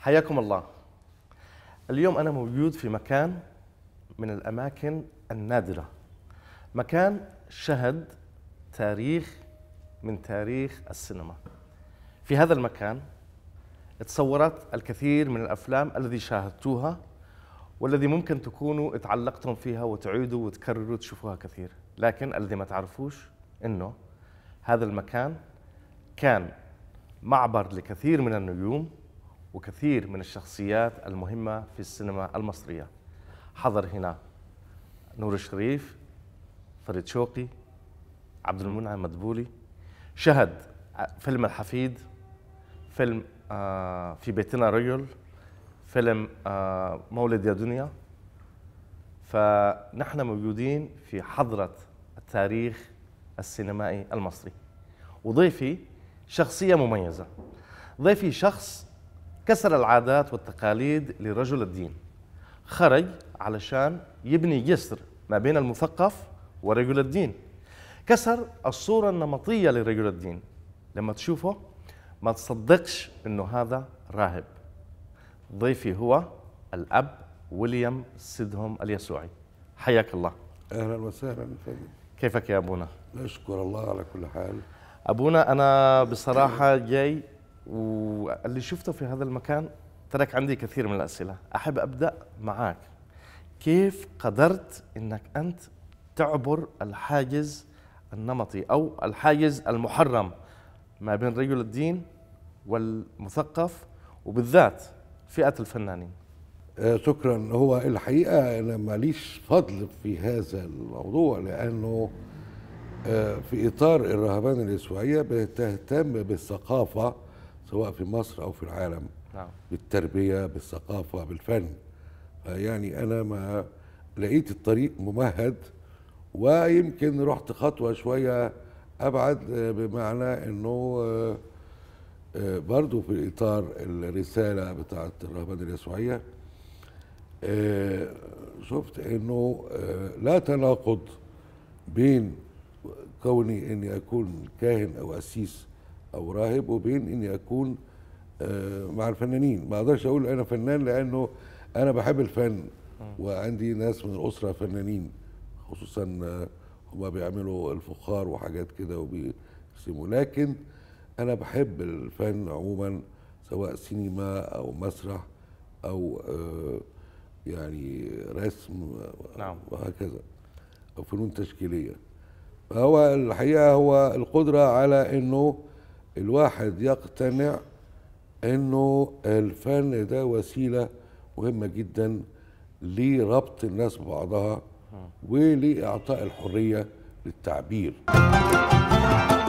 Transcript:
حياكم الله اليوم أنا موجود في مكان من الأماكن النادرة مكان شهد تاريخ من تاريخ السينما في هذا المكان تصورت الكثير من الأفلام الذي شاهدتوها والذي ممكن تكونوا اتعلقتم فيها وتعيدوا وتكرروا تشوفوها كثير لكن الذي ما تعرفوش أنه هذا المكان كان معبر لكثير من النجوم وكثير من الشخصيات المهمة في السينما المصرية حضر هنا نور الشريف فريد شوقي عبد المنعم مدبولي شهد فيلم الحفيد فيلم آه في بيتنا رجل فيلم آه مولد يا دنيا فنحن موجودين في حضرة التاريخ السينمائي المصري وضيفي شخصية مميزة ضيفي شخص كسر العادات والتقاليد لرجل الدين خرج علشان يبني جسر ما بين المثقف ورجل الدين كسر الصورة النمطية لرجل الدين لما تشوفه ما تصدقش انه هذا راهب ضيفي هو الاب ويليام سيدهم اليسوعي حياك الله اهلا وسهلا فادي كيفك يا ابونا؟ نشكر الله على كل حال ابونا انا بصراحه جاي واللي شفته في هذا المكان ترك عندي كثير من الأسئلة أحب أبدأ معك كيف قدرت أنك أنت تعبر الحاجز النمطي أو الحاجز المحرم ما بين رجل الدين والمثقف وبالذات فئة الفنانين آه، شكرا هو الحقيقة أنا ماليش فضل في هذا الموضوع لأنه آه، في إطار الرهبان اليسوعية بتهتم بالثقافة سواء في مصر أو في العالم نعم. بالتربية بالثقافة بالفن يعني أنا ما لقيت الطريق ممهد ويمكن رحت خطوة شوية أبعد آه، بمعنى أنه آه، آه، برضو في إطار الرسالة بتاعة الرهبان اليسوعية شفت أنه لا تناقض بين كوني أني أكون كاهن أو أسيس او راهب وبين اني اكون آه، مع الفنانين ما اقدرش اقول انا فنان لانه انا بحب الفن وعندي ناس من الاسره فنانين خصوصا آه، هما بيعملوا الفخار وحاجات كده وبيرسموا لكن انا بحب الفن عموما سواء سينما او مسرح او آه، يعني رسم نعم. وهكذا او فنون تشكيليه فهو الحقيقه هو القدره على انه الواحد يقتنع انه الفن ده وسيله مهمه جدا لربط الناس ببعضها ولاعطاء الحريه للتعبير